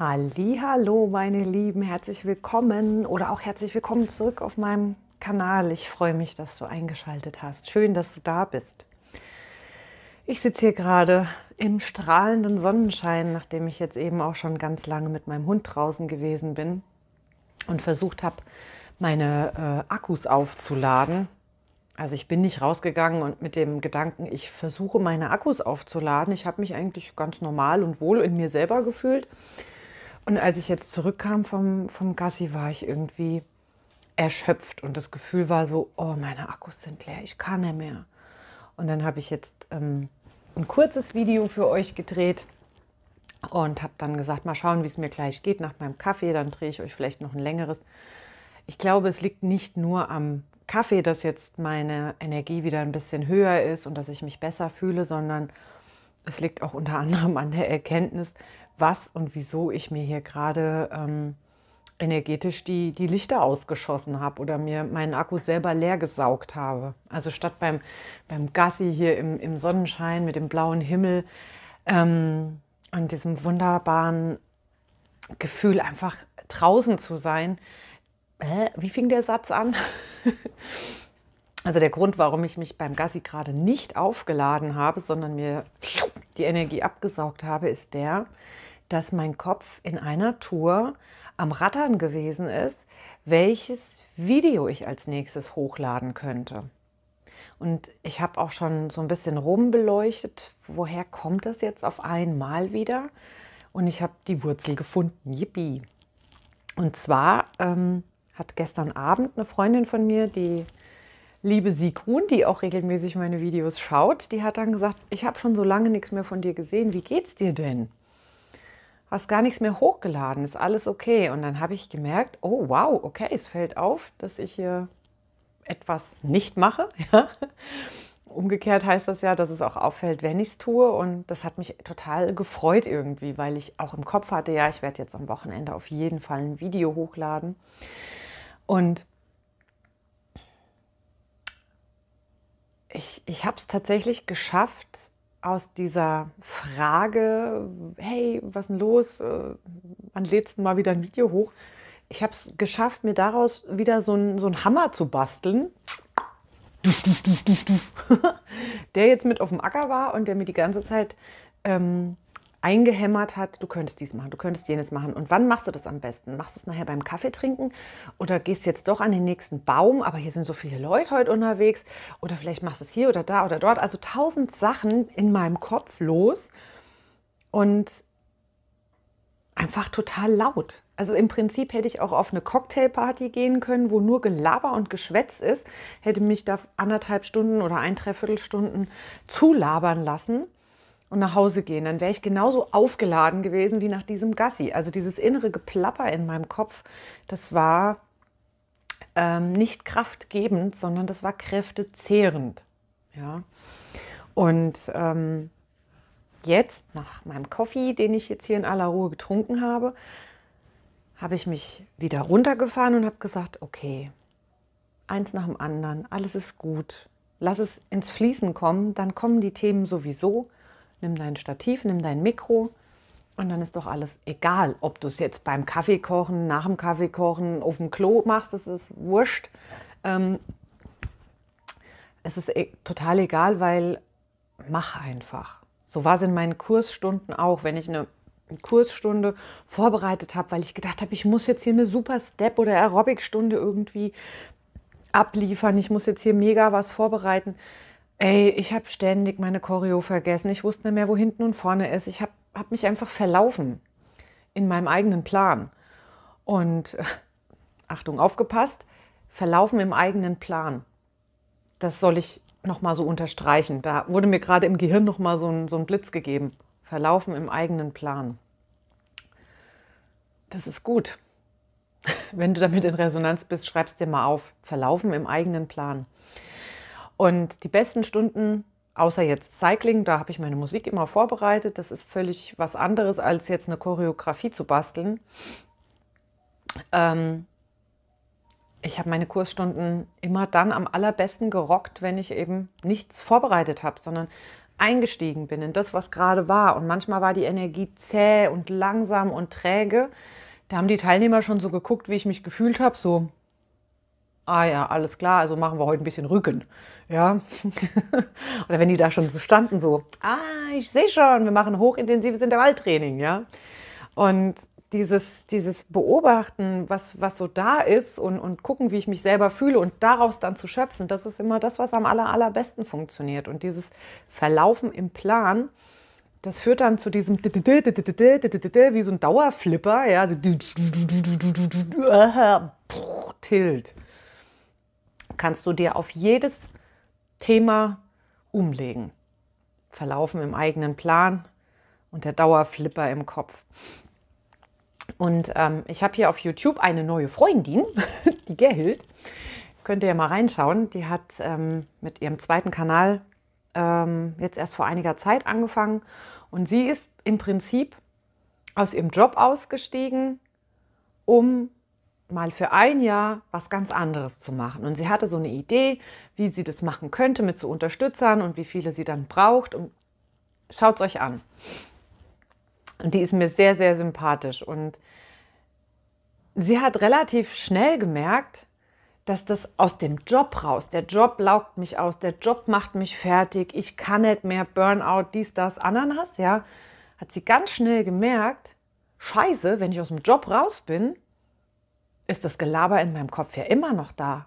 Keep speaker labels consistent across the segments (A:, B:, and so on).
A: Hallo, meine Lieben, herzlich willkommen oder auch herzlich willkommen zurück auf meinem Kanal. Ich freue mich, dass du eingeschaltet hast. Schön, dass du da bist. Ich sitze hier gerade im strahlenden Sonnenschein, nachdem ich jetzt eben auch schon ganz lange mit meinem Hund draußen gewesen bin und versucht habe, meine äh, Akkus aufzuladen. Also ich bin nicht rausgegangen und mit dem Gedanken, ich versuche meine Akkus aufzuladen. Ich habe mich eigentlich ganz normal und wohl in mir selber gefühlt und als ich jetzt zurückkam vom, vom Gassi, war ich irgendwie erschöpft und das Gefühl war so, oh, meine Akkus sind leer, ich kann nicht mehr. Und dann habe ich jetzt ähm, ein kurzes Video für euch gedreht und habe dann gesagt, mal schauen, wie es mir gleich geht nach meinem Kaffee, dann drehe ich euch vielleicht noch ein längeres. Ich glaube, es liegt nicht nur am Kaffee, dass jetzt meine Energie wieder ein bisschen höher ist und dass ich mich besser fühle, sondern es liegt auch unter anderem an der Erkenntnis, was und wieso ich mir hier gerade ähm, energetisch die, die Lichter ausgeschossen habe oder mir meinen Akku selber leer gesaugt habe. Also statt beim, beim Gassi hier im, im Sonnenschein mit dem blauen Himmel ähm, und diesem wunderbaren Gefühl, einfach draußen zu sein. Hä? Wie fing der Satz an? also der Grund, warum ich mich beim Gassi gerade nicht aufgeladen habe, sondern mir die Energie abgesaugt habe, ist der, dass mein Kopf in einer Tour am Rattern gewesen ist, welches Video ich als nächstes hochladen könnte. Und ich habe auch schon so ein bisschen rumbeleuchtet, woher kommt das jetzt auf einmal wieder? Und ich habe die Wurzel gefunden. Yippie! Und zwar ähm, hat gestern Abend eine Freundin von mir, die liebe Sigrun, die auch regelmäßig meine Videos schaut, die hat dann gesagt, ich habe schon so lange nichts mehr von dir gesehen, wie geht's dir denn? hast gar nichts mehr hochgeladen, ist alles okay. Und dann habe ich gemerkt, oh wow, okay, es fällt auf, dass ich hier etwas nicht mache. Umgekehrt heißt das ja, dass es auch auffällt, wenn ich es tue. Und das hat mich total gefreut irgendwie, weil ich auch im Kopf hatte, ja, ich werde jetzt am Wochenende auf jeden Fall ein Video hochladen. Und ich, ich habe es tatsächlich geschafft, aus dieser Frage, hey, was ist denn los? Äh, wann lädst du mal wieder ein Video hoch? Ich habe es geschafft, mir daraus wieder so einen so Hammer zu basteln, der jetzt mit auf dem Acker war und der mir die ganze Zeit ähm, eingehämmert hat, du könntest dies machen, du könntest jenes machen. Und wann machst du das am besten? Machst du es nachher beim Kaffee trinken oder gehst jetzt doch an den nächsten Baum, aber hier sind so viele Leute heute unterwegs oder vielleicht machst du es hier oder da oder dort. Also tausend Sachen in meinem Kopf los und einfach total laut. Also im Prinzip hätte ich auch auf eine Cocktailparty gehen können, wo nur Gelaber und Geschwätz ist, hätte mich da anderthalb Stunden oder ein Dreiviertelstunden zulabern lassen und nach Hause gehen, dann wäre ich genauso aufgeladen gewesen wie nach diesem Gassi. Also dieses innere Geplapper in meinem Kopf, das war ähm, nicht kraftgebend, sondern das war kräftezehrend. Ja. Und ähm, jetzt, nach meinem Kaffee, den ich jetzt hier in aller Ruhe getrunken habe, habe ich mich wieder runtergefahren und habe gesagt, okay, eins nach dem anderen, alles ist gut. Lass es ins Fließen kommen, dann kommen die Themen sowieso nimm dein Stativ, nimm dein Mikro und dann ist doch alles egal, ob du es jetzt beim Kaffee kochen, nach dem Kaffee kochen, auf dem Klo machst, das ist wurscht. Ähm, es ist e total egal, weil mach einfach. So war es in meinen Kursstunden auch, wenn ich eine Kursstunde vorbereitet habe, weil ich gedacht habe, ich muss jetzt hier eine super Step oder Aerobic-Stunde irgendwie abliefern, ich muss jetzt hier mega was vorbereiten. Ey, ich habe ständig meine Choreo vergessen. Ich wusste nicht mehr, wo hinten und vorne ist. Ich habe hab mich einfach verlaufen in meinem eigenen Plan. Und Achtung, aufgepasst, verlaufen im eigenen Plan. Das soll ich nochmal so unterstreichen. Da wurde mir gerade im Gehirn nochmal so ein, so ein Blitz gegeben. Verlaufen im eigenen Plan. Das ist gut. Wenn du damit in Resonanz bist, schreib's dir mal auf. Verlaufen im eigenen Plan. Und die besten Stunden, außer jetzt Cycling, da habe ich meine Musik immer vorbereitet. Das ist völlig was anderes, als jetzt eine Choreografie zu basteln. Ähm, ich habe meine Kursstunden immer dann am allerbesten gerockt, wenn ich eben nichts vorbereitet habe, sondern eingestiegen bin in das, was gerade war. Und manchmal war die Energie zäh und langsam und träge. Da haben die Teilnehmer schon so geguckt, wie ich mich gefühlt habe, so ah ja, alles klar, also machen wir heute ein bisschen Rücken. Ja. Oder wenn die da schon so standen, so, ah, ich sehe schon, wir machen hochintensives Intervalltraining, ja. Und dieses, dieses Beobachten, was, was so da ist und, und gucken, wie ich mich selber fühle und daraus dann zu schöpfen, das ist immer das, was am aller, allerbesten funktioniert. Und dieses Verlaufen im Plan, das führt dann zu diesem wie so ein Dauerflipper, ja, so Tilt kannst du dir auf jedes Thema umlegen. Verlaufen im eigenen Plan und der Dauerflipper im Kopf. Und ähm, ich habe hier auf YouTube eine neue Freundin, die Gerhild. Könnt ihr ja mal reinschauen. Die hat ähm, mit ihrem zweiten Kanal ähm, jetzt erst vor einiger Zeit angefangen. Und sie ist im Prinzip aus ihrem Job ausgestiegen, um mal für ein Jahr was ganz anderes zu machen. Und sie hatte so eine Idee, wie sie das machen könnte mit so Unterstützern und wie viele sie dann braucht. Und schaut es euch an. Und die ist mir sehr, sehr sympathisch. Und sie hat relativ schnell gemerkt, dass das aus dem Job raus, der Job laugt mich aus, der Job macht mich fertig, ich kann nicht mehr, Burnout, dies, das, Ananas, ja, hat sie ganz schnell gemerkt, scheiße, wenn ich aus dem Job raus bin, ist das Gelaber in meinem Kopf ja immer noch da.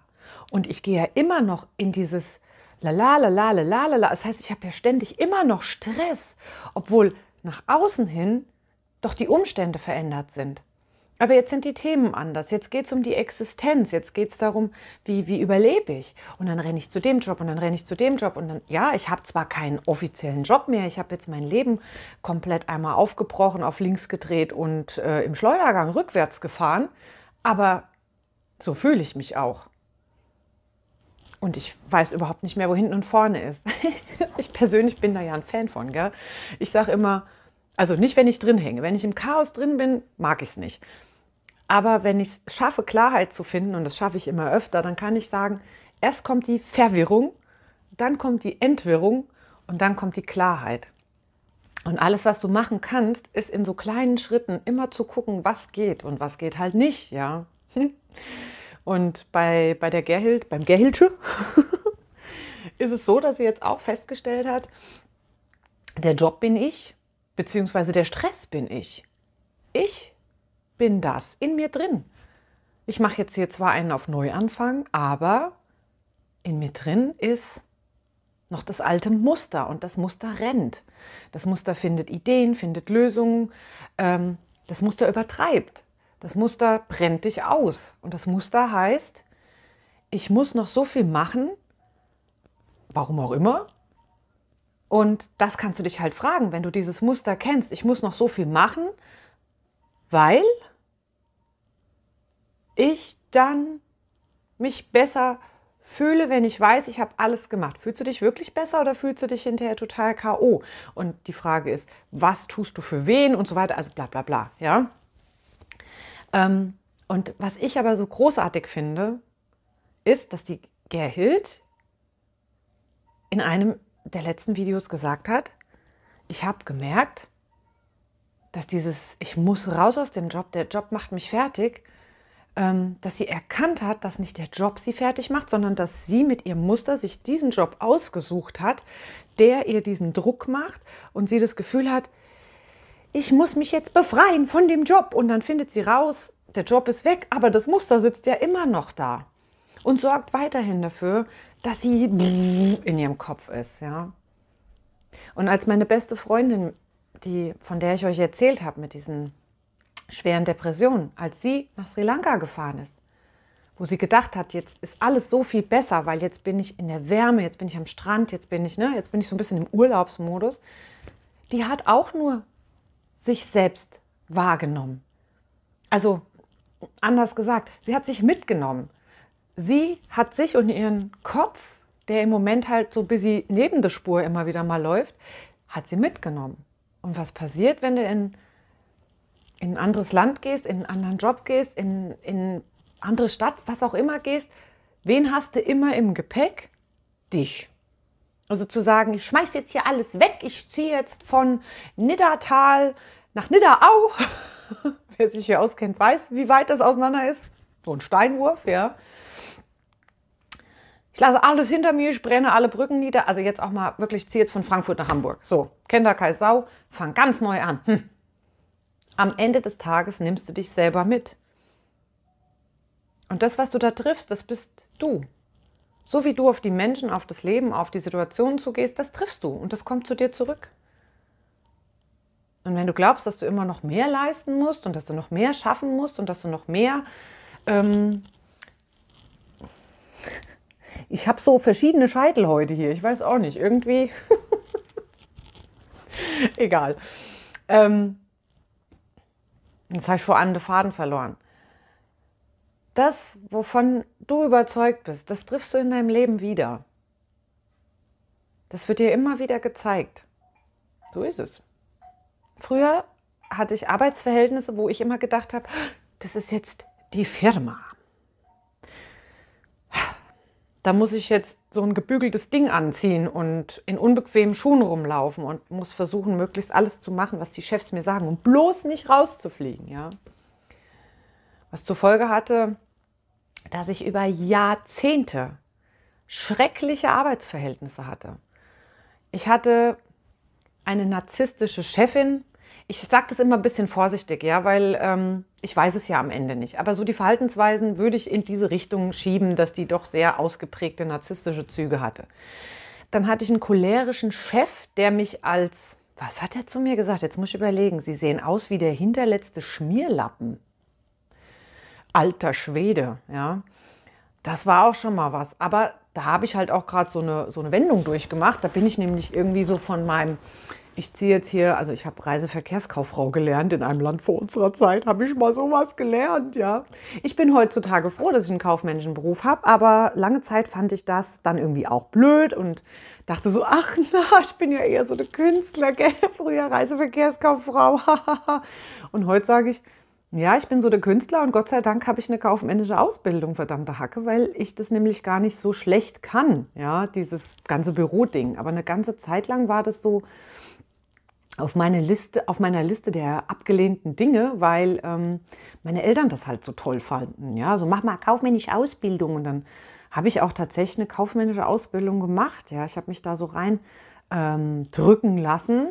A: Und ich gehe ja immer noch in dieses la la la la la Das heißt, ich habe ja ständig immer noch Stress, obwohl nach außen hin doch die Umstände verändert sind. Aber jetzt sind die Themen anders. Jetzt geht es um die Existenz. Jetzt geht es darum, wie, wie überlebe ich. Und dann renne ich zu dem Job und dann renne ich zu dem Job. Und dann, ja, ich habe zwar keinen offiziellen Job mehr. Ich habe jetzt mein Leben komplett einmal aufgebrochen, auf links gedreht und äh, im Schleudergang rückwärts gefahren. Aber so fühle ich mich auch. Und ich weiß überhaupt nicht mehr, wo hinten und vorne ist. ich persönlich bin da ja ein Fan von, gell? Ich sage immer, also nicht, wenn ich drin hänge. Wenn ich im Chaos drin bin, mag ich es nicht. Aber wenn ich es schaffe, Klarheit zu finden, und das schaffe ich immer öfter, dann kann ich sagen, erst kommt die Verwirrung, dann kommt die Entwirrung und dann kommt die Klarheit. Und alles, was du machen kannst, ist in so kleinen Schritten immer zu gucken, was geht und was geht halt nicht, ja. Und bei, bei der Gerhild, beim Gerhildsche ist es so, dass sie jetzt auch festgestellt hat, der Job bin ich, beziehungsweise der Stress bin ich. Ich bin das in mir drin. Ich mache jetzt hier zwar einen auf Neuanfang, aber in mir drin ist noch das alte Muster und das Muster rennt. Das Muster findet Ideen, findet Lösungen, ähm, das Muster übertreibt, das Muster brennt dich aus und das Muster heißt, ich muss noch so viel machen, warum auch immer. Und das kannst du dich halt fragen, wenn du dieses Muster kennst, ich muss noch so viel machen, weil ich dann mich besser fühle, wenn ich weiß, ich habe alles gemacht? Fühlst du dich wirklich besser oder fühlst du dich hinterher total K.O.? Und die Frage ist, was tust du für wen und so weiter, also bla bla bla, ja? Ähm, und was ich aber so großartig finde, ist, dass die Gerhild in einem der letzten Videos gesagt hat, ich habe gemerkt, dass dieses, ich muss raus aus dem Job, der Job macht mich fertig, ähm, dass sie erkannt hat, dass nicht der Job sie fertig macht, sondern dass sie mit ihrem Muster sich diesen Job ausgesucht hat, der ihr diesen Druck macht und sie das Gefühl hat, ich muss mich jetzt befreien von dem Job. Und dann findet sie raus, der Job ist weg, aber das Muster sitzt ja immer noch da und sorgt weiterhin dafür, dass sie in ihrem Kopf ist. Ja? Und als meine beste Freundin, die, von der ich euch erzählt habe, mit diesen schweren Depressionen, als sie nach Sri Lanka gefahren ist, wo sie gedacht hat, jetzt ist alles so viel besser, weil jetzt bin ich in der Wärme, jetzt bin ich am Strand, jetzt bin ich, ne, jetzt bin ich so ein bisschen im Urlaubsmodus. Die hat auch nur sich selbst wahrgenommen. Also anders gesagt, sie hat sich mitgenommen. Sie hat sich und ihren Kopf, der im Moment halt so ein bisschen neben der Spur immer wieder mal läuft, hat sie mitgenommen. Und was passiert, wenn du in in ein anderes Land gehst, in einen anderen Job gehst, in, in andere Stadt, was auch immer gehst, wen hast du immer im Gepäck? Dich. Also zu sagen, ich schmeiß jetzt hier alles weg, ich ziehe jetzt von Niddertal nach Nidderau. Wer sich hier auskennt, weiß, wie weit das auseinander ist. So ein Steinwurf, ja. Ich lasse alles hinter mir, ich brenne alle Brücken nieder. Also jetzt auch mal wirklich, ziehe jetzt von Frankfurt nach Hamburg. So, Kender Kaisau, fang ganz neu an. Hm am Ende des Tages nimmst du dich selber mit. Und das, was du da triffst, das bist du. So wie du auf die Menschen, auf das Leben, auf die Situationen zugehst, das triffst du und das kommt zu dir zurück. Und wenn du glaubst, dass du immer noch mehr leisten musst und dass du noch mehr schaffen musst und dass du noch mehr... Ähm ich habe so verschiedene Scheitel heute hier, ich weiß auch nicht, irgendwie... Egal. Ähm Jetzt habe ich vor allem den Faden verloren. Das, wovon du überzeugt bist, das triffst du in deinem Leben wieder. Das wird dir immer wieder gezeigt. So ist es. Früher hatte ich Arbeitsverhältnisse, wo ich immer gedacht habe, das ist jetzt die Firma da muss ich jetzt so ein gebügeltes Ding anziehen und in unbequemen Schuhen rumlaufen und muss versuchen, möglichst alles zu machen, was die Chefs mir sagen, um bloß nicht rauszufliegen, ja. Was zur Folge hatte, dass ich über Jahrzehnte schreckliche Arbeitsverhältnisse hatte. Ich hatte eine narzisstische Chefin, ich sage das immer ein bisschen vorsichtig, ja, weil ähm, ich weiß es ja am Ende nicht. Aber so die Verhaltensweisen würde ich in diese Richtung schieben, dass die doch sehr ausgeprägte narzisstische Züge hatte. Dann hatte ich einen cholerischen Chef, der mich als, was hat er zu mir gesagt? Jetzt muss ich überlegen, Sie sehen aus wie der hinterletzte Schmierlappen. Alter Schwede, ja. Das war auch schon mal was. Aber da habe ich halt auch gerade so eine, so eine Wendung durchgemacht. Da bin ich nämlich irgendwie so von meinem ich ziehe jetzt hier, also ich habe Reiseverkehrskauffrau gelernt in einem Land vor unserer Zeit, habe ich mal sowas gelernt, ja. Ich bin heutzutage froh, dass ich einen kaufmännischen Beruf habe, aber lange Zeit fand ich das dann irgendwie auch blöd und dachte so, ach na, ich bin ja eher so eine Künstler, gell? früher Reiseverkehrskauffrau. und heute sage ich, ja, ich bin so der Künstler und Gott sei Dank habe ich eine kaufmännische Ausbildung, verdammte Hacke, weil ich das nämlich gar nicht so schlecht kann, ja, dieses ganze Büroding. Aber eine ganze Zeit lang war das so, auf, meine Liste, auf meiner Liste der abgelehnten Dinge, weil ähm, meine Eltern das halt so toll fanden. Ja, so also mach mal kaufmännische Ausbildung. Und dann habe ich auch tatsächlich eine kaufmännische Ausbildung gemacht. Ja, ich habe mich da so rein ähm, drücken lassen,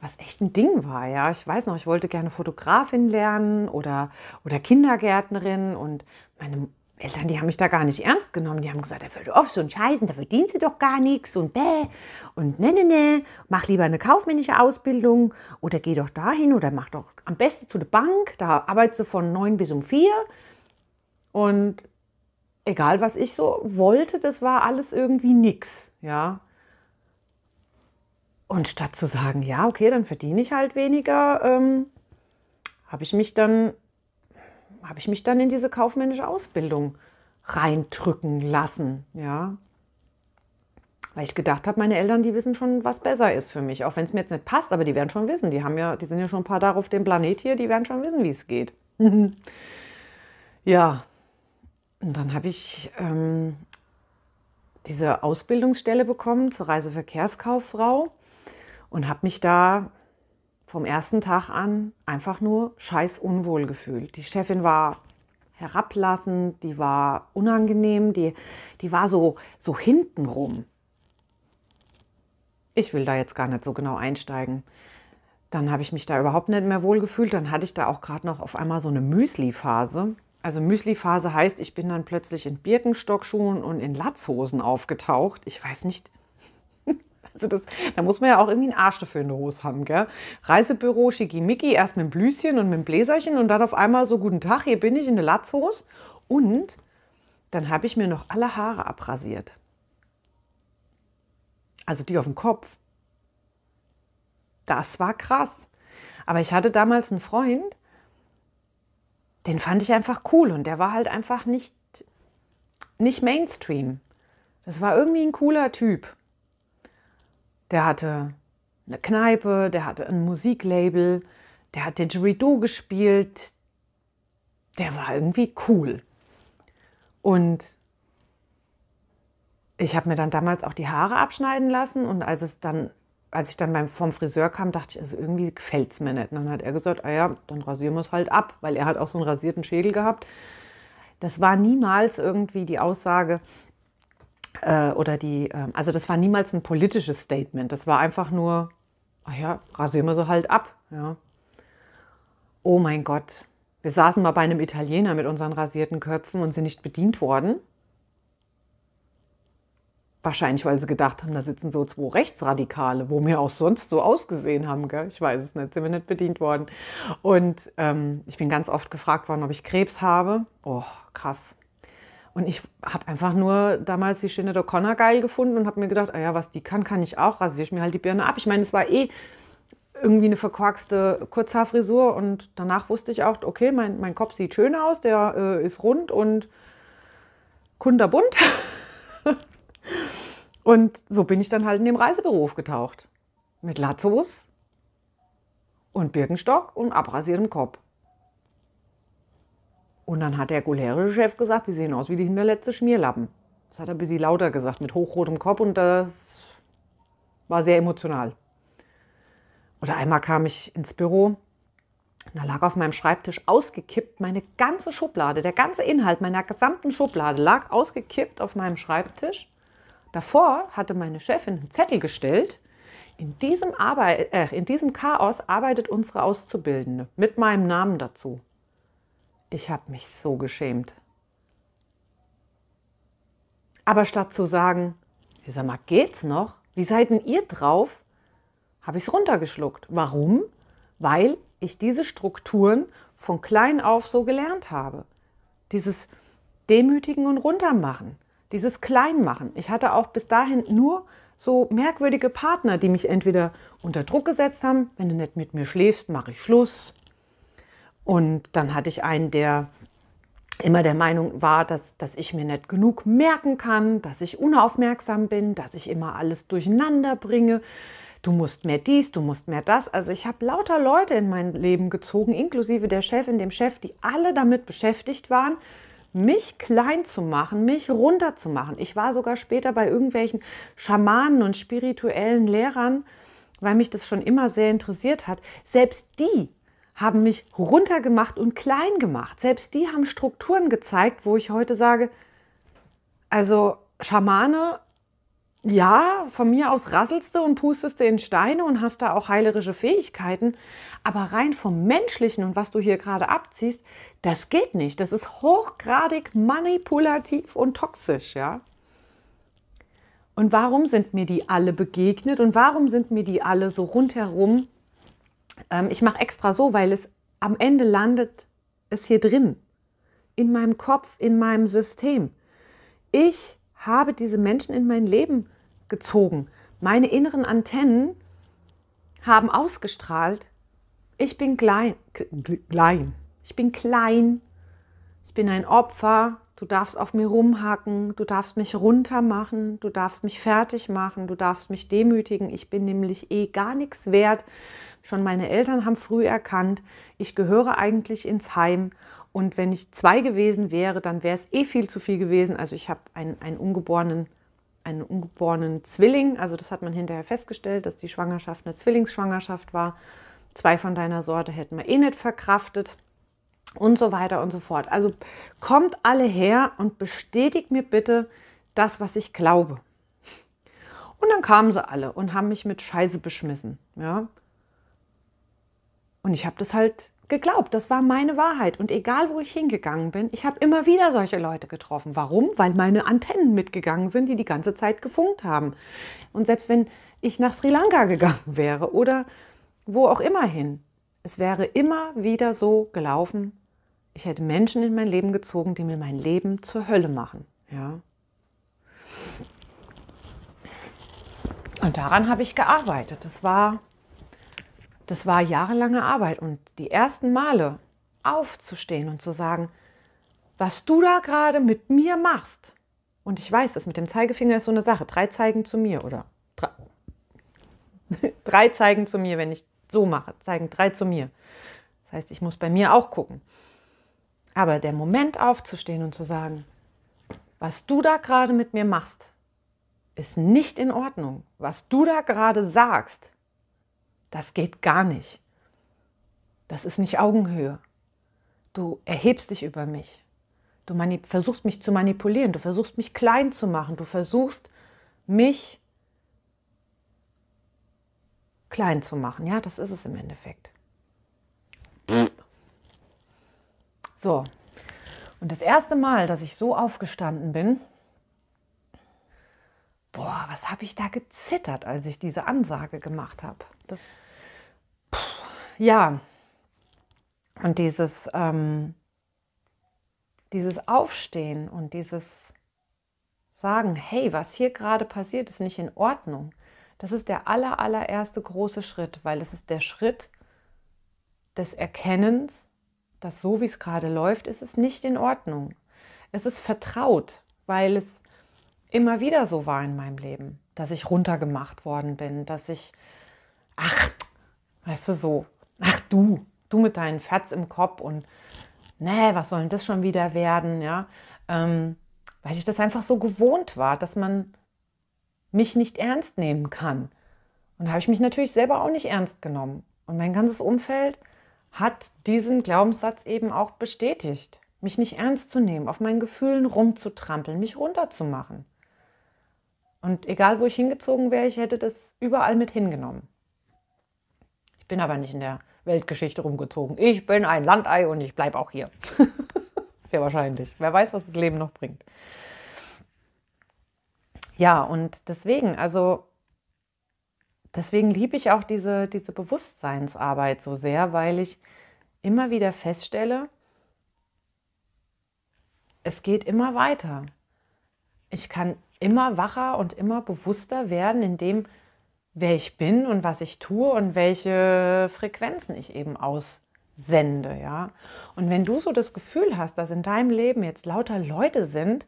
A: was echt ein Ding war. Ja, ich weiß noch, ich wollte gerne Fotografin lernen oder, oder Kindergärtnerin. Und meine Eltern, die haben mich da gar nicht ernst genommen. Die haben gesagt, er würde oft so ein Scheißen, da verdienst du doch gar nichts und bäh und ne, ne, ne, mach lieber eine kaufmännische Ausbildung oder geh doch dahin oder mach doch am besten zu der Bank, da arbeitest du von neun bis um vier. Und egal, was ich so wollte, das war alles irgendwie nix, ja. Und statt zu sagen, ja, okay, dann verdiene ich halt weniger, ähm, habe ich mich dann habe ich mich dann in diese kaufmännische Ausbildung reindrücken lassen, ja. Weil ich gedacht habe, meine Eltern, die wissen schon, was besser ist für mich. Auch wenn es mir jetzt nicht passt, aber die werden schon wissen. Die haben ja, die sind ja schon ein paar Tage auf dem Planet hier, die werden schon wissen, wie es geht. ja. Und dann habe ich ähm, diese Ausbildungsstelle bekommen zur Reiseverkehrskauffrau und habe mich da vom ersten Tag an einfach nur scheiß Unwohlgefühl. Die Chefin war herablassend, die war unangenehm, die, die war so, so hintenrum. Ich will da jetzt gar nicht so genau einsteigen. Dann habe ich mich da überhaupt nicht mehr wohlgefühlt. Dann hatte ich da auch gerade noch auf einmal so eine Müsli-Phase. Also Müsli-Phase heißt, ich bin dann plötzlich in Birkenstockschuhen und in Latzhosen aufgetaucht. Ich weiß nicht, also das, da muss man ja auch irgendwie einen Arsch dafür in der Hose haben, gell? Reisebüro, schickimicki, erst mit dem Blüschen und mit dem Bläserchen und dann auf einmal so, guten Tag, hier bin ich in der Latzhose. Und dann habe ich mir noch alle Haare abrasiert. Also die auf dem Kopf. Das war krass. Aber ich hatte damals einen Freund, den fand ich einfach cool und der war halt einfach nicht, nicht Mainstream. Das war irgendwie ein cooler Typ der hatte eine Kneipe, der hatte ein Musiklabel, der hat Didgeridoo gespielt, der war irgendwie cool. Und ich habe mir dann damals auch die Haare abschneiden lassen und als es dann als ich dann beim, vom Friseur kam, dachte ich, also irgendwie gefällt es mir nicht. Und dann hat er gesagt, ah ja, dann rasieren wir es halt ab, weil er hat auch so einen rasierten Schädel gehabt. Das war niemals irgendwie die Aussage, äh, oder die, äh, also das war niemals ein politisches Statement. Das war einfach nur, ach ja, rasieren wir so halt ab. Ja. Oh mein Gott, wir saßen mal bei einem Italiener mit unseren rasierten Köpfen und sind nicht bedient worden. Wahrscheinlich, weil sie gedacht haben, da sitzen so zwei Rechtsradikale, wo wir auch sonst so ausgesehen haben. Gell? Ich weiß es nicht, sind wir nicht bedient worden. Und ähm, ich bin ganz oft gefragt worden, ob ich Krebs habe. Oh, krass. Und ich habe einfach nur damals die Sinead O'Connor geil gefunden und habe mir gedacht, ah ja, was die kann, kann ich auch, rasiere ich mir halt die Birne ab. Ich meine, es war eh irgendwie eine verkorkste Kurzhaarfrisur und danach wusste ich auch, okay, mein, mein Kopf sieht schön aus, der äh, ist rund und kunderbunt. und so bin ich dann halt in dem Reiseberuf getaucht. Mit Lazos und Birkenstock und abrasiertem Kopf. Und dann hat der cholerische Chef gesagt, sie sehen aus wie die hinterletzte Schmierlappen. Das hat er ein bisschen lauter gesagt, mit hochrotem Kopf und das war sehr emotional. Oder einmal kam ich ins Büro da lag auf meinem Schreibtisch ausgekippt meine ganze Schublade, der ganze Inhalt meiner gesamten Schublade lag ausgekippt auf meinem Schreibtisch. Davor hatte meine Chefin einen Zettel gestellt. In diesem, Arbeit, äh, in diesem Chaos arbeitet unsere Auszubildende mit meinem Namen dazu ich habe mich so geschämt. Aber statt zu sagen, sag mal, geht's noch? Wie seid denn ihr drauf? Habe ich es runtergeschluckt. Warum? Weil ich diese Strukturen von klein auf so gelernt habe. Dieses Demütigen und Runtermachen, dieses Kleinmachen. Ich hatte auch bis dahin nur so merkwürdige Partner, die mich entweder unter Druck gesetzt haben, wenn du nicht mit mir schläfst, mache ich Schluss. Und dann hatte ich einen, der immer der Meinung war, dass, dass ich mir nicht genug merken kann, dass ich unaufmerksam bin, dass ich immer alles durcheinander bringe. Du musst mehr dies, du musst mehr das. Also ich habe lauter Leute in mein Leben gezogen, inklusive der Chefin, dem Chef, die alle damit beschäftigt waren, mich klein zu machen, mich runterzumachen. Ich war sogar später bei irgendwelchen Schamanen und spirituellen Lehrern, weil mich das schon immer sehr interessiert hat. Selbst die haben mich runtergemacht und klein gemacht. Selbst die haben Strukturen gezeigt, wo ich heute sage, also Schamane, ja, von mir aus rasselst du und pustest du in Steine und hast da auch heilerische Fähigkeiten, aber rein vom Menschlichen und was du hier gerade abziehst, das geht nicht. Das ist hochgradig manipulativ und toxisch, ja. Und warum sind mir die alle begegnet und warum sind mir die alle so rundherum ähm, ich mache extra so, weil es am Ende landet es hier drin, in meinem Kopf, in meinem System. Ich habe diese Menschen in mein Leben gezogen. Meine inneren Antennen haben ausgestrahlt, ich bin klein, klein, ich bin klein, ich bin ein Opfer, du darfst auf mir rumhacken, du darfst mich runtermachen, du darfst mich fertig machen, du darfst mich demütigen, ich bin nämlich eh gar nichts wert, Schon meine Eltern haben früh erkannt, ich gehöre eigentlich ins Heim. Und wenn ich zwei gewesen wäre, dann wäre es eh viel zu viel gewesen. Also ich habe einen, einen, ungeborenen, einen ungeborenen Zwilling. Also das hat man hinterher festgestellt, dass die Schwangerschaft eine Zwillingsschwangerschaft war. Zwei von deiner Sorte hätten wir eh nicht verkraftet und so weiter und so fort. Also kommt alle her und bestätigt mir bitte das, was ich glaube. Und dann kamen sie alle und haben mich mit Scheiße beschmissen. Ja? Und ich habe das halt geglaubt. Das war meine Wahrheit. Und egal, wo ich hingegangen bin, ich habe immer wieder solche Leute getroffen. Warum? Weil meine Antennen mitgegangen sind, die die ganze Zeit gefunkt haben. Und selbst wenn ich nach Sri Lanka gegangen wäre oder wo auch immer hin, es wäre immer wieder so gelaufen, ich hätte Menschen in mein Leben gezogen, die mir mein Leben zur Hölle machen. Ja. Und daran habe ich gearbeitet. Das war das war jahrelange Arbeit und die ersten Male aufzustehen und zu sagen, was du da gerade mit mir machst. Und ich weiß, das mit dem Zeigefinger ist so eine Sache. Drei zeigen zu mir oder drei, drei zeigen zu mir, wenn ich so mache, zeigen drei zu mir. Das heißt, ich muss bei mir auch gucken. Aber der Moment aufzustehen und zu sagen, was du da gerade mit mir machst, ist nicht in Ordnung. Was du da gerade sagst, das geht gar nicht. Das ist nicht Augenhöhe. Du erhebst dich über mich. Du versuchst mich zu manipulieren. Du versuchst mich klein zu machen. Du versuchst mich klein zu machen. Ja, das ist es im Endeffekt. So. Und das erste Mal, dass ich so aufgestanden bin, boah, was habe ich da gezittert, als ich diese Ansage gemacht habe ja, und dieses, ähm, dieses Aufstehen und dieses Sagen, hey, was hier gerade passiert, ist nicht in Ordnung. Das ist der aller, allererste große Schritt, weil es ist der Schritt des Erkennens, dass so wie es gerade läuft, ist es nicht in Ordnung. Es ist vertraut, weil es immer wieder so war in meinem Leben, dass ich runtergemacht worden bin, dass ich, ach, weißt du, so, ach du, du mit deinen Fatz im Kopf und nee, was soll denn das schon wieder werden, ja, ähm, weil ich das einfach so gewohnt war, dass man mich nicht ernst nehmen kann. Und da habe ich mich natürlich selber auch nicht ernst genommen. Und mein ganzes Umfeld hat diesen Glaubenssatz eben auch bestätigt, mich nicht ernst zu nehmen, auf meinen Gefühlen rumzutrampeln, mich runterzumachen. Und egal, wo ich hingezogen wäre, ich hätte das überall mit hingenommen. Ich bin aber nicht in der Weltgeschichte rumgezogen. Ich bin ein Landei und ich bleibe auch hier. Sehr wahrscheinlich. Wer weiß, was das Leben noch bringt. Ja, und deswegen, also deswegen liebe ich auch diese, diese Bewusstseinsarbeit so sehr, weil ich immer wieder feststelle, es geht immer weiter. Ich kann immer wacher und immer bewusster werden, indem wer ich bin und was ich tue und welche Frequenzen ich eben aussende, ja. Und wenn du so das Gefühl hast, dass in deinem Leben jetzt lauter Leute sind,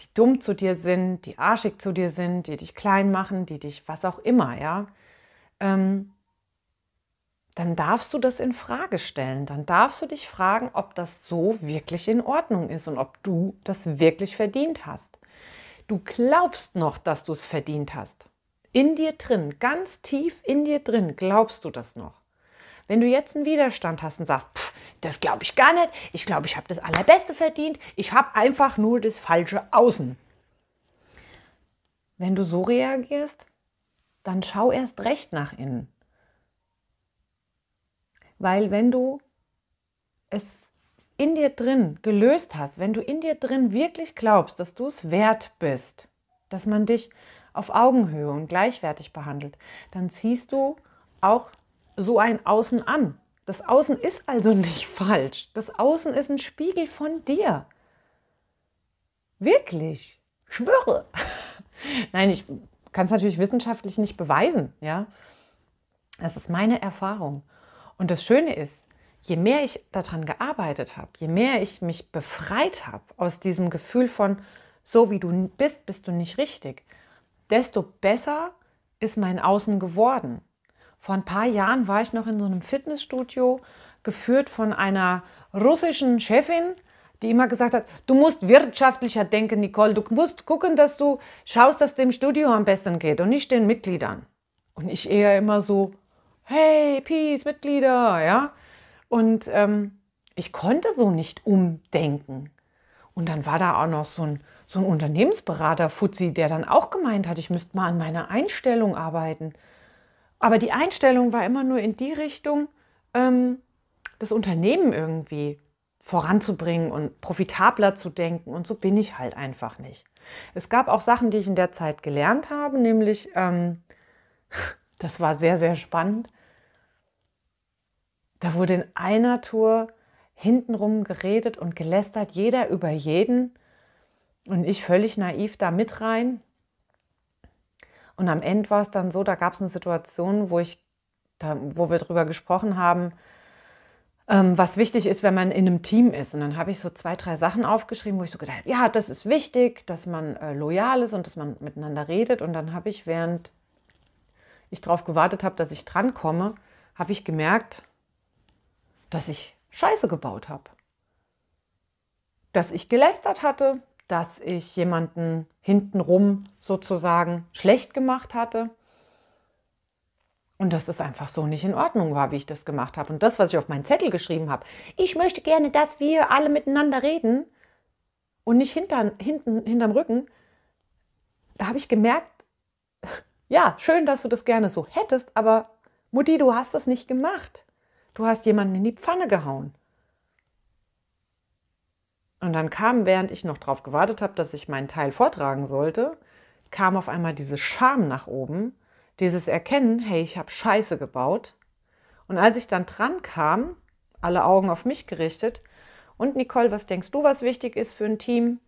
A: die dumm zu dir sind, die arschig zu dir sind, die dich klein machen, die dich was auch immer, ja, ähm, dann darfst du das in Frage stellen. Dann darfst du dich fragen, ob das so wirklich in Ordnung ist und ob du das wirklich verdient hast. Du glaubst noch, dass du es verdient hast in dir drin, ganz tief in dir drin, glaubst du das noch? Wenn du jetzt einen Widerstand hast und sagst, pff, das glaube ich gar nicht, ich glaube, ich habe das Allerbeste verdient, ich habe einfach nur das falsche Außen. Wenn du so reagierst, dann schau erst recht nach innen. Weil wenn du es in dir drin gelöst hast, wenn du in dir drin wirklich glaubst, dass du es wert bist, dass man dich auf Augenhöhe und gleichwertig behandelt, dann ziehst du auch so ein Außen an. Das Außen ist also nicht falsch. Das Außen ist ein Spiegel von dir. Wirklich. Schwöre. Nein, ich kann es natürlich wissenschaftlich nicht beweisen, ja. Das ist meine Erfahrung. Und das Schöne ist, je mehr ich daran gearbeitet habe, je mehr ich mich befreit habe aus diesem Gefühl von, so wie du bist, bist du nicht richtig, desto besser ist mein Außen geworden. Vor ein paar Jahren war ich noch in so einem Fitnessstudio, geführt von einer russischen Chefin, die immer gesagt hat, du musst wirtschaftlicher denken, Nicole, du musst gucken, dass du schaust, dass dem Studio am besten geht und nicht den Mitgliedern. Und ich eher immer so, hey, Peace, Mitglieder, ja. Und ähm, ich konnte so nicht umdenken. Und dann war da auch noch so ein so ein Unternehmensberater Fuzzi, der dann auch gemeint hat, ich müsste mal an meiner Einstellung arbeiten. Aber die Einstellung war immer nur in die Richtung, ähm, das Unternehmen irgendwie voranzubringen und profitabler zu denken. Und so bin ich halt einfach nicht. Es gab auch Sachen, die ich in der Zeit gelernt habe, nämlich, ähm, das war sehr, sehr spannend. Da wurde in einer Tour hintenrum geredet und gelästert, jeder über jeden. Und ich völlig naiv da mit rein. Und am Ende war es dann so, da gab es eine Situation, wo ich, da, wo wir drüber gesprochen haben, ähm, was wichtig ist, wenn man in einem Team ist. Und dann habe ich so zwei, drei Sachen aufgeschrieben, wo ich so gedacht habe, ja, das ist wichtig, dass man äh, loyal ist und dass man miteinander redet. Und dann habe ich, während ich darauf gewartet habe, dass ich drankomme, habe ich gemerkt, dass ich Scheiße gebaut habe. Dass ich gelästert hatte, dass ich jemanden hintenrum sozusagen schlecht gemacht hatte. Und dass es einfach so nicht in Ordnung war, wie ich das gemacht habe. Und das, was ich auf meinen Zettel geschrieben habe, ich möchte gerne, dass wir alle miteinander reden und nicht hintern, hinten, hinterm Rücken, da habe ich gemerkt, ja, schön, dass du das gerne so hättest, aber Mutti, du hast das nicht gemacht. Du hast jemanden in die Pfanne gehauen. Und dann kam, während ich noch darauf gewartet habe, dass ich meinen Teil vortragen sollte, kam auf einmal diese Scham nach oben, dieses Erkennen, hey, ich habe Scheiße gebaut. Und als ich dann dran kam, alle Augen auf mich gerichtet, und Nicole, was denkst du, was wichtig ist für ein Team?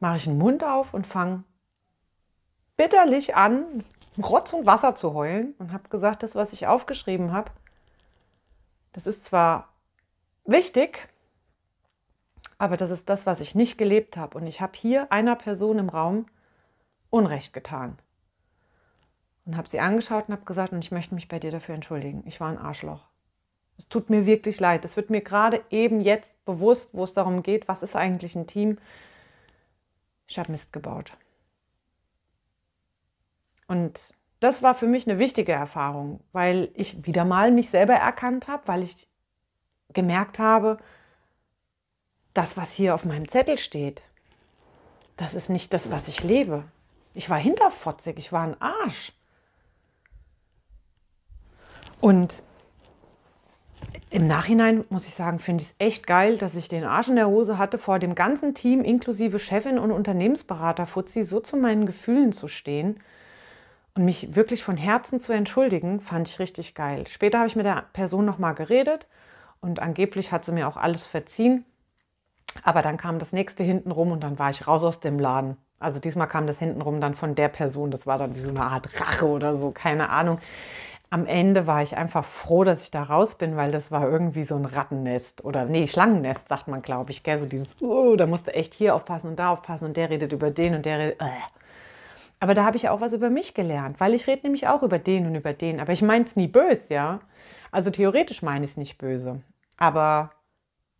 A: Mache ich den Mund auf und fange bitterlich an, Rotz und Wasser zu heulen und habe gesagt, das, was ich aufgeschrieben habe, das ist zwar wichtig, aber das ist das, was ich nicht gelebt habe. Und ich habe hier einer Person im Raum Unrecht getan. Und habe sie angeschaut und habe gesagt, und ich möchte mich bei dir dafür entschuldigen. Ich war ein Arschloch. Es tut mir wirklich leid. Es wird mir gerade eben jetzt bewusst, wo es darum geht, was ist eigentlich ein Team. Ich habe Mist gebaut. Und das war für mich eine wichtige Erfahrung, weil ich wieder mal mich selber erkannt habe, weil ich gemerkt habe, das, was hier auf meinem Zettel steht, das ist nicht das, was ich lebe. Ich war hinterfotzig, ich war ein Arsch. Und im Nachhinein muss ich sagen, finde ich es echt geil, dass ich den Arsch in der Hose hatte, vor dem ganzen Team inklusive Chefin und Unternehmensberater Fuzzi so zu meinen Gefühlen zu stehen und mich wirklich von Herzen zu entschuldigen, fand ich richtig geil. Später habe ich mit der Person nochmal geredet und angeblich hat sie mir auch alles verziehen. Aber dann kam das nächste hintenrum und dann war ich raus aus dem Laden. Also diesmal kam das hintenrum dann von der Person. Das war dann wie so eine Art Rache oder so, keine Ahnung. Am Ende war ich einfach froh, dass ich da raus bin, weil das war irgendwie so ein Rattennest oder nee, Schlangennest, sagt man, glaube ich. Gell? So dieses, oh, da musst du echt hier aufpassen und da aufpassen und der redet über den und der redet. Äh. Aber da habe ich auch was über mich gelernt, weil ich rede nämlich auch über den und über den. Aber ich meine es nie böse, ja. Also theoretisch meine ich es nicht böse. Aber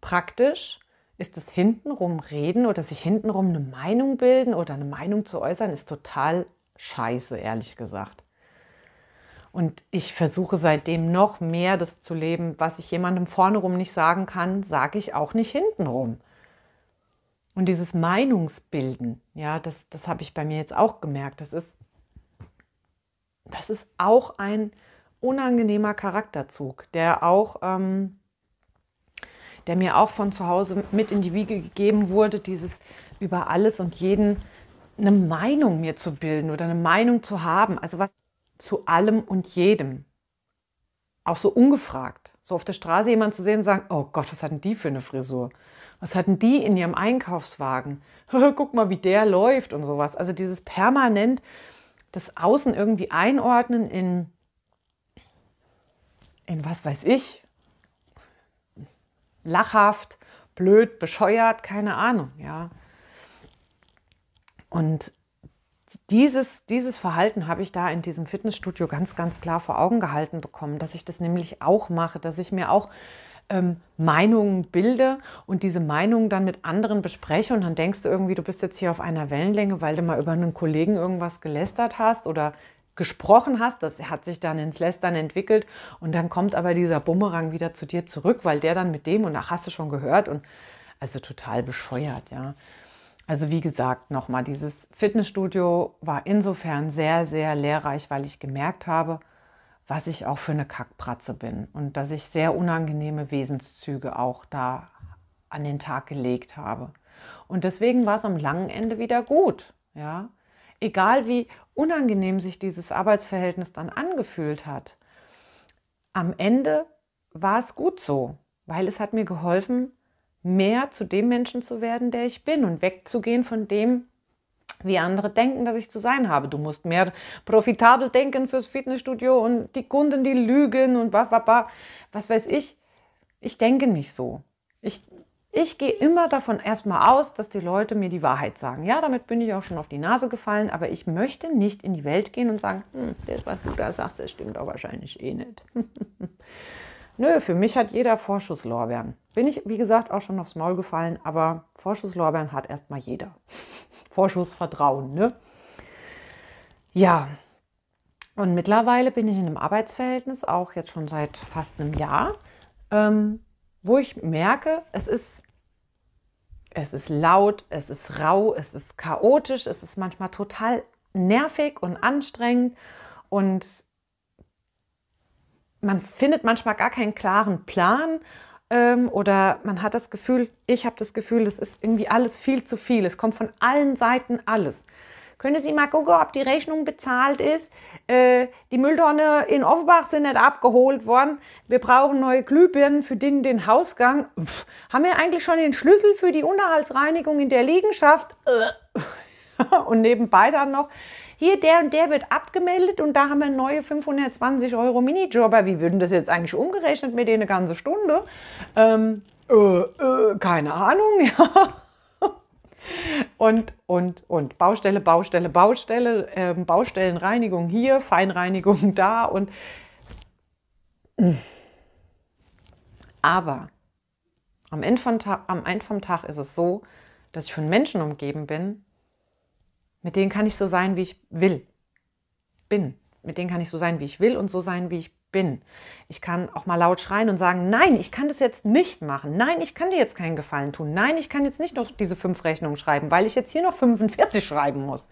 A: praktisch ist das hintenrum reden oder sich hintenrum eine Meinung bilden oder eine Meinung zu äußern, ist total scheiße, ehrlich gesagt. Und ich versuche seitdem noch mehr das zu leben, was ich jemandem vorne nicht sagen kann, sage ich auch nicht hintenrum. Und dieses Meinungsbilden, ja, das, das habe ich bei mir jetzt auch gemerkt. Das ist, das ist auch ein unangenehmer Charakterzug, der auch ähm, der mir auch von zu Hause mit in die Wiege gegeben wurde, dieses über alles und jeden eine Meinung mir zu bilden oder eine Meinung zu haben, also was zu allem und jedem. Auch so ungefragt, so auf der Straße jemanden zu sehen und sagen, oh Gott, was hatten die für eine Frisur? Was hatten die in ihrem Einkaufswagen? Guck mal, wie der läuft und sowas. Also dieses permanent das Außen irgendwie einordnen in in was weiß ich, lachhaft, blöd, bescheuert, keine Ahnung, ja. Und dieses, dieses Verhalten habe ich da in diesem Fitnessstudio ganz, ganz klar vor Augen gehalten bekommen, dass ich das nämlich auch mache, dass ich mir auch ähm, Meinungen bilde und diese Meinungen dann mit anderen bespreche und dann denkst du irgendwie, du bist jetzt hier auf einer Wellenlänge, weil du mal über einen Kollegen irgendwas gelästert hast oder gesprochen hast, das hat sich dann ins Lästern entwickelt und dann kommt aber dieser Bumerang wieder zu dir zurück, weil der dann mit dem und ach, hast du schon gehört und also total bescheuert, ja. Also wie gesagt, nochmal, dieses Fitnessstudio war insofern sehr, sehr lehrreich, weil ich gemerkt habe, was ich auch für eine Kackpratze bin und dass ich sehr unangenehme Wesenszüge auch da an den Tag gelegt habe. Und deswegen war es am langen Ende wieder gut, ja egal wie unangenehm sich dieses Arbeitsverhältnis dann angefühlt hat, am Ende war es gut so, weil es hat mir geholfen, mehr zu dem Menschen zu werden, der ich bin und wegzugehen von dem, wie andere denken, dass ich zu sein habe. Du musst mehr profitabel denken fürs Fitnessstudio und die Kunden, die lügen und was weiß ich. Ich denke nicht so. Ich ich gehe immer davon erstmal aus, dass die Leute mir die Wahrheit sagen. Ja, damit bin ich auch schon auf die Nase gefallen, aber ich möchte nicht in die Welt gehen und sagen, hm, das, was du da sagst, das stimmt doch wahrscheinlich eh nicht. Nö, für mich hat jeder Vorschusslorbeeren. Bin ich, wie gesagt, auch schon aufs Maul gefallen, aber Vorschusslorbeeren hat erstmal jeder. Vorschussvertrauen, ne? Ja, und mittlerweile bin ich in einem Arbeitsverhältnis, auch jetzt schon seit fast einem Jahr. Ähm, wo ich merke, es ist, es ist laut, es ist rau, es ist chaotisch, es ist manchmal total nervig und anstrengend und man findet manchmal gar keinen klaren Plan ähm, oder man hat das Gefühl, ich habe das Gefühl, es ist irgendwie alles viel zu viel, es kommt von allen Seiten alles. Können Sie mal gucken, ob die Rechnung bezahlt ist? Äh, die Mülltonne in Offenbach sind nicht abgeholt worden. Wir brauchen neue Glühbirnen für den, den Hausgang. Pff, haben wir eigentlich schon den Schlüssel für die Unterhaltsreinigung in der Liegenschaft? Äh. und nebenbei dann noch, hier der und der wird abgemeldet und da haben wir neue 520 Euro Minijobber. Wie würden das jetzt eigentlich umgerechnet mit denen eine ganze Stunde? Ähm, äh, äh, keine Ahnung, ja und, und, und. Baustelle, Baustelle, Baustelle, äh, Baustellenreinigung hier, Feinreinigung da und. Aber am Ende, von Tag, am Ende vom Tag ist es so, dass ich von Menschen umgeben bin, mit denen kann ich so sein, wie ich will. Bin. Mit denen kann ich so sein, wie ich will und so sein, wie ich bin. Ich kann auch mal laut schreien und sagen, nein, ich kann das jetzt nicht machen. Nein, ich kann dir jetzt keinen Gefallen tun. Nein, ich kann jetzt nicht noch diese fünf Rechnungen schreiben, weil ich jetzt hier noch 45 schreiben muss.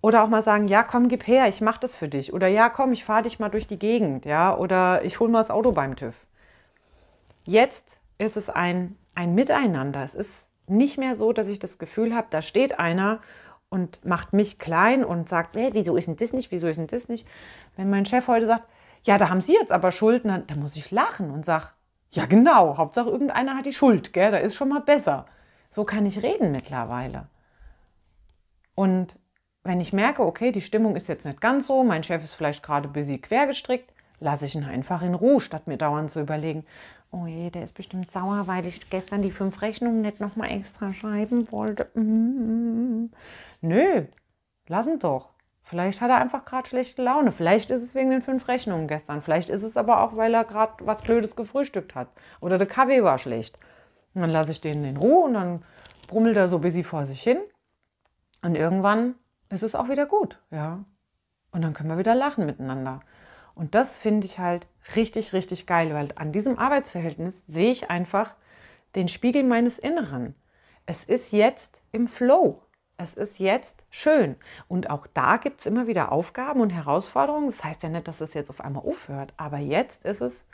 A: Oder auch mal sagen, ja, komm, gib her, ich mache das für dich. Oder ja, komm, ich fahre dich mal durch die Gegend. Ja, oder ich hole mal das Auto beim TÜV. Jetzt ist es ein, ein Miteinander. Es ist nicht mehr so, dass ich das Gefühl habe, da steht einer und macht mich klein und sagt, hey, wieso ist denn das nicht, wieso ist denn das nicht? Wenn mein Chef heute sagt, ja, da haben Sie jetzt aber Schulden, da muss ich lachen und sage, ja genau, Hauptsache irgendeiner hat die Schuld, gell, da ist schon mal besser. So kann ich reden mittlerweile. Und wenn ich merke, okay, die Stimmung ist jetzt nicht ganz so, mein Chef ist vielleicht gerade busy quergestrickt, lasse ich ihn einfach in Ruhe, statt mir dauernd zu überlegen, oh je, der ist bestimmt sauer, weil ich gestern die fünf Rechnungen nicht nochmal extra schreiben wollte. Mm -mm. mm. Nö, lassen doch. Vielleicht hat er einfach gerade schlechte Laune. Vielleicht ist es wegen den fünf Rechnungen gestern. Vielleicht ist es aber auch, weil er gerade was Blödes gefrühstückt hat. Oder der Kaffee war schlecht. Und dann lasse ich den in Ruhe und dann brummelt er so busy vor sich hin. Und irgendwann ist es auch wieder gut, ja. Und dann können wir wieder lachen miteinander. Und das finde ich halt richtig, richtig geil, weil an diesem Arbeitsverhältnis sehe ich einfach den Spiegel meines Inneren. Es ist jetzt im Flow es ist jetzt schön. Und auch da gibt es immer wieder Aufgaben und Herausforderungen. Das heißt ja nicht, dass es jetzt auf einmal aufhört, aber jetzt ist es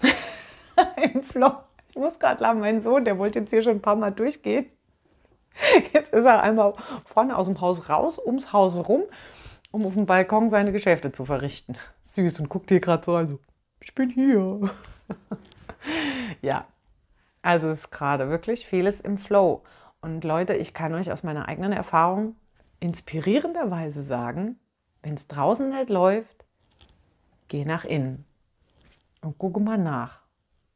A: im Flow. Ich muss gerade lachen, mein Sohn, der wollte jetzt hier schon ein paar Mal durchgehen. Jetzt ist er einmal vorne aus dem Haus raus, ums Haus rum, um auf dem Balkon seine Geschäfte zu verrichten. Süß und guckt hier gerade so, also, ich bin hier. ja, also es ist gerade wirklich vieles im Flow. Und Leute, ich kann euch aus meiner eigenen Erfahrung inspirierenderweise sagen, wenn es draußen halt läuft, geh nach innen und gucke mal nach,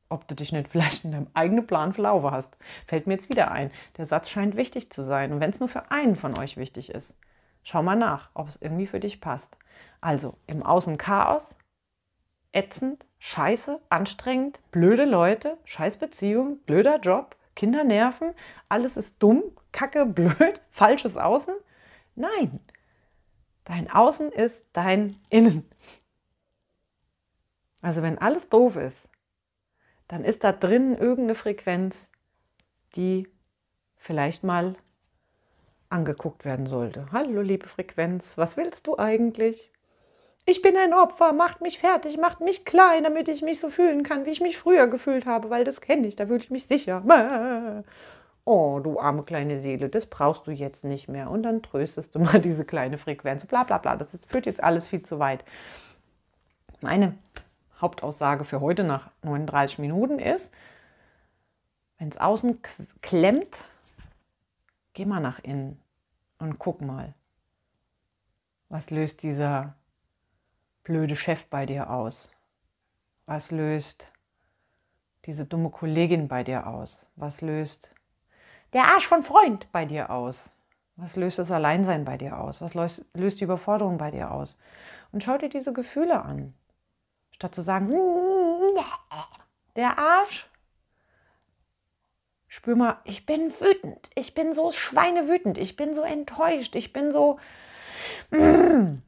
A: ob du dich nicht vielleicht in deinem eigenen Plan verlaufen hast. Fällt mir jetzt wieder ein. Der Satz scheint wichtig zu sein. Und wenn es nur für einen von euch wichtig ist, schau mal nach, ob es irgendwie für dich passt. Also im Außen Chaos, ätzend, scheiße, anstrengend, blöde Leute, scheiß Beziehung, blöder Job, Kinder nerven, alles ist dumm, kacke, blöd, falsches Außen. Nein, dein Außen ist dein Innen. Also wenn alles doof ist, dann ist da drinnen irgendeine Frequenz, die vielleicht mal angeguckt werden sollte. Hallo liebe Frequenz, was willst du eigentlich? ich bin ein Opfer, macht mich fertig, macht mich klein, damit ich mich so fühlen kann, wie ich mich früher gefühlt habe, weil das kenne ich, da fühle ich mich sicher. Oh, du arme kleine Seele, das brauchst du jetzt nicht mehr. Und dann tröstest du mal diese kleine Frequenz. Bla bla bla, das führt jetzt alles viel zu weit. Meine Hauptaussage für heute nach 39 Minuten ist, wenn es außen klemmt, geh mal nach innen und guck mal, was löst dieser blöde Chef bei dir aus? Was löst diese dumme Kollegin bei dir aus? Was löst der Arsch von Freund bei dir aus? Was löst das Alleinsein bei dir aus? Was löst, löst die Überforderung bei dir aus? Und schau dir diese Gefühle an. Statt zu sagen, der Arsch, spür mal, ich bin wütend, ich bin so schweinewütend, ich bin so enttäuscht, ich bin so...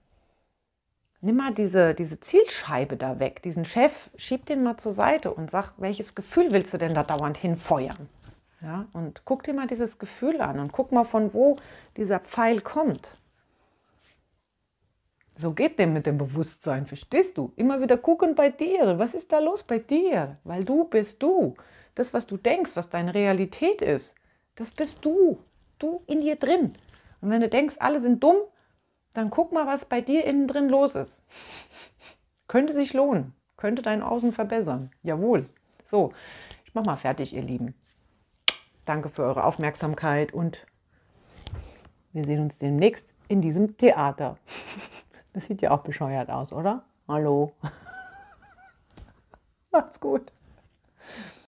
A: nimm mal diese, diese Zielscheibe da weg, diesen Chef, schieb den mal zur Seite und sag, welches Gefühl willst du denn da dauernd hinfeuern? Ja, und guck dir mal dieses Gefühl an und guck mal, von wo dieser Pfeil kommt. So geht dem mit dem Bewusstsein, verstehst du? Immer wieder gucken bei dir, was ist da los bei dir? Weil du bist du. Das, was du denkst, was deine Realität ist, das bist du. Du in dir drin. Und wenn du denkst, alle sind dumm, dann guck mal, was bei dir innen drin los ist. Könnte sich lohnen, könnte dein Außen verbessern. Jawohl. So, ich mach mal fertig, ihr Lieben. Danke für eure Aufmerksamkeit und wir sehen uns demnächst in diesem Theater. Das sieht ja auch bescheuert aus, oder? Hallo. Macht's gut.